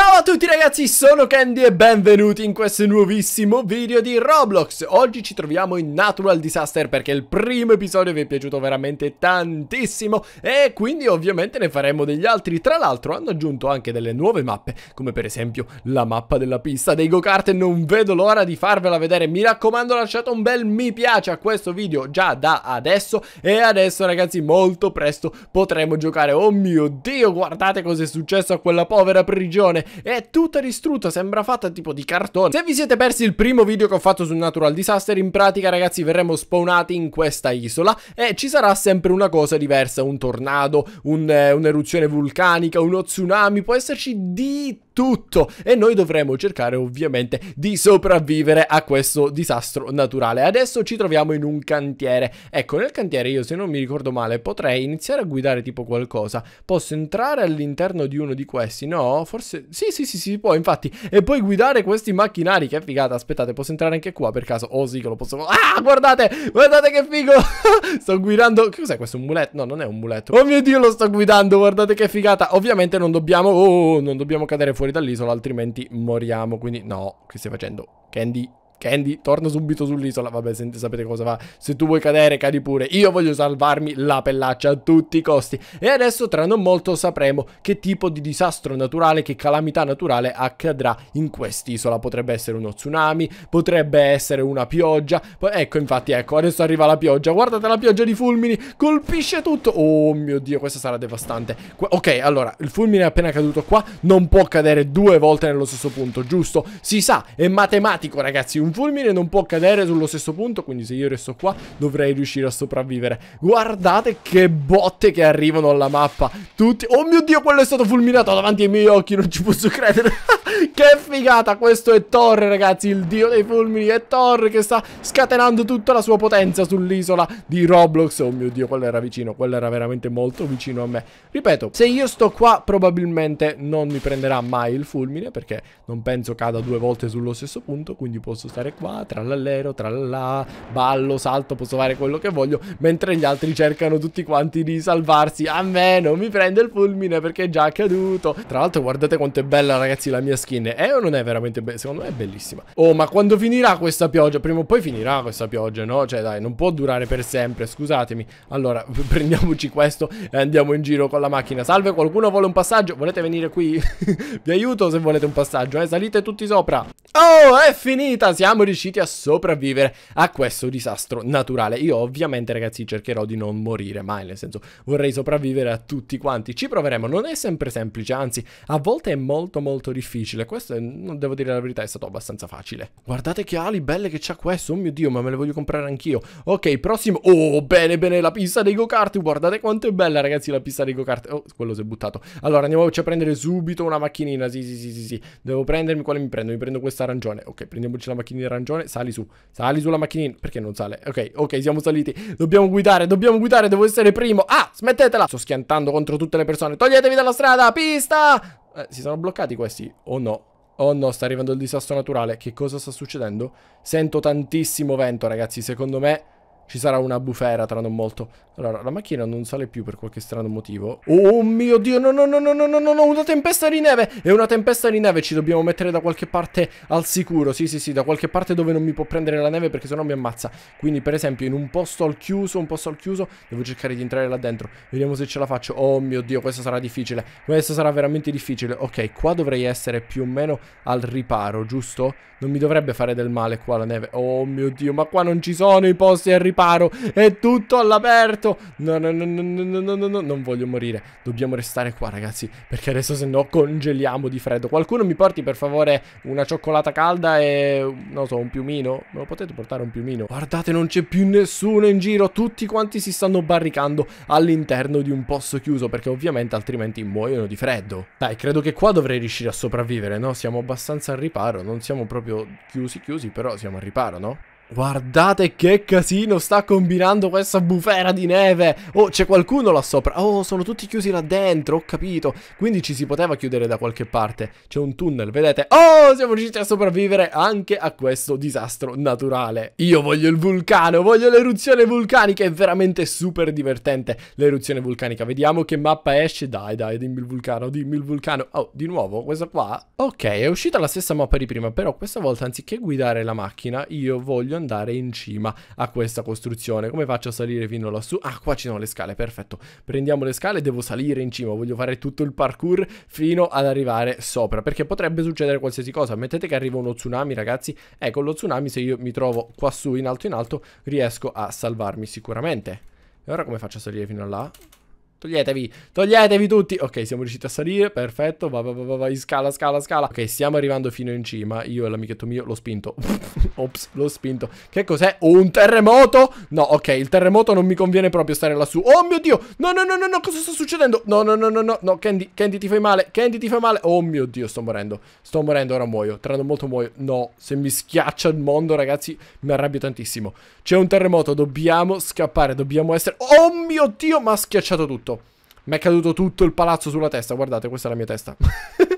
Ciao a tutti ragazzi, sono Candy e benvenuti in questo nuovissimo video di Roblox Oggi ci troviamo in Natural Disaster perché il primo episodio vi è piaciuto veramente tantissimo E quindi ovviamente ne faremo degli altri Tra l'altro hanno aggiunto anche delle nuove mappe Come per esempio la mappa della pista dei go-kart E non vedo l'ora di farvela vedere Mi raccomando lasciate un bel mi piace a questo video già da adesso E adesso ragazzi molto presto potremo giocare Oh mio Dio, guardate cosa è successo a quella povera prigione è tutta distrutta, sembra fatta tipo di cartone. Se vi siete persi il primo video che ho fatto sul natural disaster, in pratica ragazzi verremo spawnati in questa isola e ci sarà sempre una cosa diversa, un tornado, eh, un'eruzione un vulcanica, uno tsunami, può esserci di tutto e noi dovremo cercare ovviamente di sopravvivere a questo disastro naturale. Adesso ci troviamo in un cantiere. Ecco, nel cantiere io se non mi ricordo male potrei iniziare a guidare tipo qualcosa. Posso entrare all'interno di uno di questi? No, forse sì, sì, sì, si può, infatti. E poi guidare questi macchinari, che figata. Aspettate, posso entrare anche qua per caso? Oh sì, che lo posso... Ah, guardate! Guardate che figo! sto guidando... Che cos'è questo? Un muletto? No, non è un muletto. Oh mio Dio, lo sto guidando, guardate che figata. Ovviamente non dobbiamo... Oh, non dobbiamo cadere fuori dall'isola, altrimenti moriamo. Quindi, no, che stai facendo? Candy, Candy, torna subito sull'isola. Vabbè, senti, sapete cosa va. Se tu vuoi cadere, cadi pure. Io voglio salvarmi la pellaccia a tutti i costi. E adesso, tra non molto, sapremo che tipo di disastro naturale, che calamità naturale accadrà in quest'isola. Potrebbe essere uno tsunami, potrebbe essere una pioggia. Ecco, infatti, ecco, adesso arriva la pioggia. Guardate la pioggia di fulmini, colpisce tutto. Oh mio Dio, questa sarà devastante. Qu ok, allora, il fulmine è appena caduto qua. Non può cadere due volte nello stesso punto, giusto? Si sa, è matematico, ragazzi. Un fulmine non può cadere sullo stesso punto, quindi se io resto qua dovrei riuscire a sopravvivere. Guardate che botte che arrivano alla mappa. Tutti... Oh mio Dio, quello è stato fulminato davanti ai miei occhi, non ci posso credere. che figata, questo è Thor, ragazzi, il dio dei fulmini. È Thor che sta scatenando tutta la sua potenza sull'isola di Roblox. Oh mio Dio, quello era vicino, quello era veramente molto vicino a me. Ripeto, se io sto qua probabilmente non mi prenderà mai il fulmine perché non penso cada due volte sullo stesso punto, quindi posso stare stare qua, trallallero, trallà, ballo, salto, posso fare quello che voglio, mentre gli altri cercano tutti quanti di salvarsi. A me non mi prende il fulmine perché è già caduto. Tra l'altro guardate quanto è bella ragazzi la mia skin. È eh, o non è veramente bella? Secondo me è bellissima. Oh, ma quando finirà questa pioggia? Prima o poi finirà questa pioggia, no? Cioè dai, non può durare per sempre, scusatemi. Allora, prendiamoci questo e andiamo in giro con la macchina. Salve, qualcuno vuole un passaggio? Volete venire qui? Vi aiuto se volete un passaggio, eh? Salite tutti sopra. Oh, è finita, siamo siamo riusciti a sopravvivere a questo disastro naturale. Io ovviamente ragazzi cercherò di non morire mai, nel senso vorrei sopravvivere a tutti quanti. Ci proveremo, non è sempre semplice, anzi a volte è molto molto difficile. Questo è, non devo dire la verità, è stato abbastanza facile. Guardate che ali belle che c'ha questo, oh mio Dio, ma me le voglio comprare anch'io. Ok, prossimo... Oh, bene bene, la pista dei go-kart, guardate quanto è bella ragazzi la pista dei go-kart. Oh, quello si è buttato. Allora andiamoci a prendere subito una macchinina, sì sì sì sì sì. Devo prendermi, quale mi prendo? Mi prendo questa arancione. Ok, prendiamoci la macchinina macchina arancione. Sali su. Sali sulla macchinina. Perché non sale? Ok, ok, siamo saliti. Dobbiamo guidare, dobbiamo guidare. Devo essere primo. Ah, smettetela. Sto schiantando contro tutte le persone. Toglietevi dalla strada. Pista. Eh, si sono bloccati questi o oh, no? Oh no, sta arrivando il disastro naturale. Che cosa sta succedendo? Sento tantissimo vento, ragazzi. Secondo me ci sarà una bufera tra non molto. Allora, la macchina non sale più per qualche strano motivo. Oh mio Dio, no, no, no, no, no, no, no, una tempesta di neve! È una tempesta di neve, ci dobbiamo mettere da qualche parte al sicuro. Sì, sì, sì, da qualche parte dove non mi può prendere la neve perché sennò mi ammazza. Quindi, per esempio, in un posto al chiuso, un posto al chiuso, devo cercare di entrare là dentro. Vediamo se ce la faccio. Oh mio Dio, questo sarà difficile. Questo sarà veramente difficile. Ok, qua dovrei essere più o meno al riparo, giusto? Non mi dovrebbe fare del male qua la neve. Oh mio Dio, ma qua non ci sono i posti al riparo riparo. È tutto all'aperto. No, no, no, no, no, no, no, no, non voglio morire. Dobbiamo restare qua, ragazzi, perché adesso se no congeliamo di freddo. Qualcuno mi porti per favore una cioccolata calda e non so, un piumino? Me lo potete portare un piumino? Guardate, non c'è più nessuno in giro. Tutti quanti si stanno barricando all'interno di un posto chiuso perché ovviamente altrimenti muoiono di freddo. Dai, credo che qua dovrei riuscire a sopravvivere, no? Siamo abbastanza al riparo, non siamo proprio chiusi chiusi, però siamo al riparo, no? Guardate che casino sta combinando questa bufera di neve Oh c'è qualcuno là sopra Oh sono tutti chiusi là dentro ho capito Quindi ci si poteva chiudere da qualche parte C'è un tunnel vedete Oh siamo riusciti a sopravvivere anche a questo disastro naturale Io voglio il vulcano Voglio l'eruzione vulcanica È veramente super divertente l'eruzione vulcanica Vediamo che mappa esce Dai dai dimmi il vulcano dimmi il vulcano Oh di nuovo questa qua Ok è uscita la stessa mappa di prima Però questa volta anziché guidare la macchina io voglio andare in cima a questa costruzione. Come faccio a salire fino lassù? Ah, qua ci sono le scale, perfetto. Prendiamo le scale, devo salire in cima, voglio fare tutto il parkour fino ad arrivare sopra, perché potrebbe succedere qualsiasi cosa. Mettete che arriva uno tsunami, ragazzi. Ecco, lo tsunami, se io mi trovo qua su, in alto in alto, riesco a salvarmi sicuramente. E ora come faccio a salire fino a là? Toglietevi, toglietevi tutti Ok, siamo riusciti a salire, perfetto Vai, vai, vai, vai, scala, scala, scala Ok, stiamo arrivando fino in cima Io e l'amichetto mio l'ho spinto Ops, l'ho spinto Che cos'è? Un terremoto? No, ok, il terremoto non mi conviene proprio stare lassù Oh mio Dio, no, no, no, no, no, cosa sta succedendo? No, no, no, no, no, no, Candy, Candy ti fai male Candy ti fai male Oh mio Dio, sto morendo Sto morendo, ora muoio Tra molto muoio No, se mi schiaccia il mondo, ragazzi Mi arrabbio tantissimo C'è un terremoto, dobbiamo scappare Dobbiamo essere Oh mio Dio, ma ha schiacciato tutto mi è caduto tutto il palazzo sulla testa. Guardate, questa è la mia testa.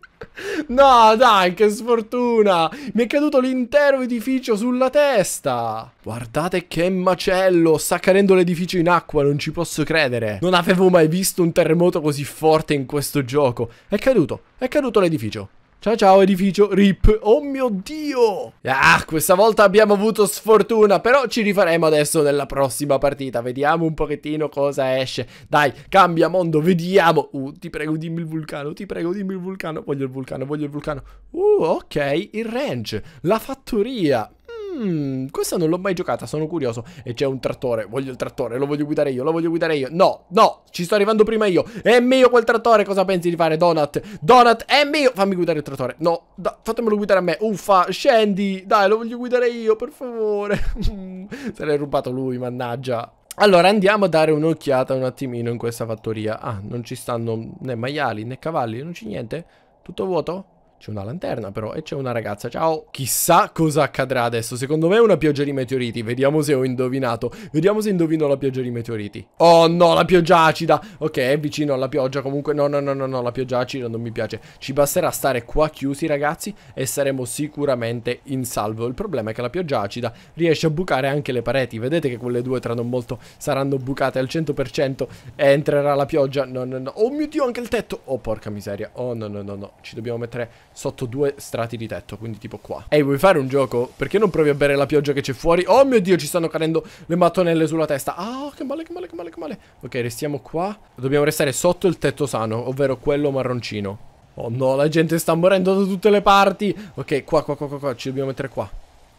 no, dai, che sfortuna. Mi è caduto l'intero edificio sulla testa. Guardate che macello. Sta cadendo l'edificio in acqua, non ci posso credere. Non avevo mai visto un terremoto così forte in questo gioco. È caduto, è caduto l'edificio. Ciao ciao edificio, rip, oh mio dio Ah, questa volta abbiamo avuto sfortuna, però ci rifaremo adesso nella prossima partita Vediamo un pochettino cosa esce Dai, cambia mondo, vediamo Uh, ti prego dimmi il vulcano, ti prego dimmi il vulcano Voglio il vulcano, voglio il vulcano Uh, ok, il ranch, la fattoria Mmm, questa non l'ho mai giocata, sono curioso. E c'è un trattore, voglio il trattore, lo voglio guidare io, lo voglio guidare io. No, no, ci sto arrivando prima io. È mio quel trattore, cosa pensi di fare, Donut? Donut, è mio! Fammi guidare il trattore. No, da, fatemelo guidare a me. Uffa, scendi, dai, lo voglio guidare io, per favore. Se l'hai rubato lui, mannaggia. Allora andiamo a dare un'occhiata un attimino in questa fattoria. Ah, non ci stanno né maiali né cavalli, non c'è niente? Tutto vuoto? C'è una lanterna però e c'è una ragazza. Ciao. Chissà cosa accadrà adesso. Secondo me è una pioggia di meteoriti. Vediamo se ho indovinato. Vediamo se indovino la pioggia di meteoriti. Oh no, la pioggia acida. Ok, è vicino alla pioggia. Comunque no, no, no, no, no, la pioggia acida non mi piace. Ci basterà stare qua chiusi ragazzi e saremo sicuramente in salvo. Il problema è che la pioggia acida riesce a bucare anche le pareti. Vedete che quelle due tra non molto saranno bucate al 100% e entrerà la pioggia. No, no, no. Oh mio Dio, anche il tetto. Oh porca miseria. Oh no, no, no, no. Ci dobbiamo mettere sotto due strati di tetto, quindi tipo qua. Ehi, vuoi fare un gioco? Perché non provi a bere la pioggia che c'è fuori? Oh mio Dio, ci stanno cadendo le mattonelle sulla testa. Ah, che male, che male, che male, che male. Ok, restiamo qua. Dobbiamo restare sotto il tetto sano, ovvero quello marroncino. Oh no, la gente sta morendo da tutte le parti. Ok, qua, qua, qua, qua, qua. ci dobbiamo mettere qua.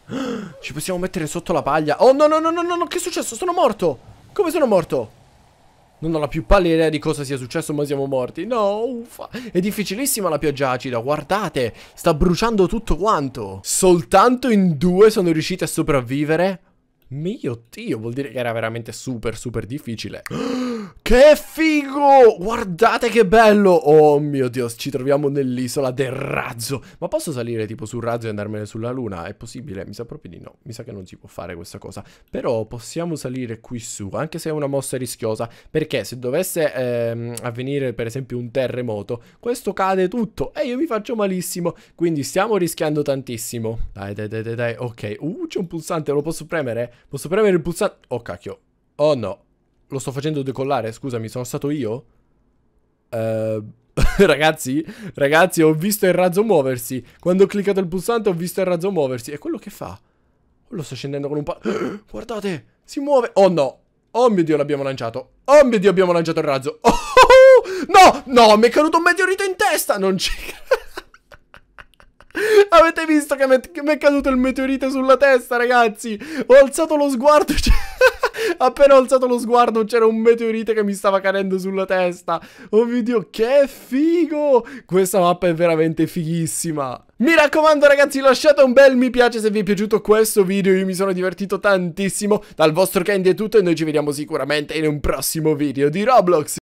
Ci possiamo mettere sotto la paglia. Oh no, no, no, no, no, che è successo? Sono morto. Come sono morto? Non ho la più pallida idea di cosa sia successo ma siamo morti No, uffa È difficilissima la pioggia acida, guardate Sta bruciando tutto quanto Soltanto in due sono riusciti a sopravvivere Mio Dio, vuol dire che era veramente super super difficile Che figo! Guardate che bello! Oh mio Dio, ci troviamo nell'isola del razzo. Ma posso salire tipo sul razzo e andarmene sulla luna? È possibile? Mi sa proprio di no. Mi sa che non si può fare questa cosa. Però possiamo salire qui su, anche se è una mossa rischiosa. Perché se dovesse ehm, avvenire per esempio un terremoto, questo cade tutto e io mi faccio malissimo. Quindi stiamo rischiando tantissimo. Dai, dai, dai, dai, dai. Ok. Uh, c'è un pulsante, lo posso premere? Posso premere il pulsante? Oh cacchio. Oh no lo sto facendo decollare, scusami, sono stato io? Uh, ragazzi, ragazzi, ho visto il razzo muoversi. Quando ho cliccato il pulsante ho visto il razzo muoversi. E quello che fa? Lo sto scendendo con un po'... Guardate, si muove. Oh no. Oh mio Dio, l'abbiamo lanciato. Oh mio Dio, abbiamo lanciato il razzo. oh. No, no, mi è caduto un meteorito in testa. Non ci credo. Avete visto che mi è caduto il meteorite sulla testa, ragazzi? Ho alzato lo sguardo. Appena ho alzato lo sguardo c'era un meteorite che mi stava cadendo sulla testa. Oh mio Dio, che figo! Questa mappa è veramente fighissima. Mi raccomando ragazzi lasciate un bel mi piace se vi è piaciuto questo video, io mi sono divertito tantissimo. Dal vostro Candy è tutto e noi ci vediamo sicuramente in un prossimo video di Roblox.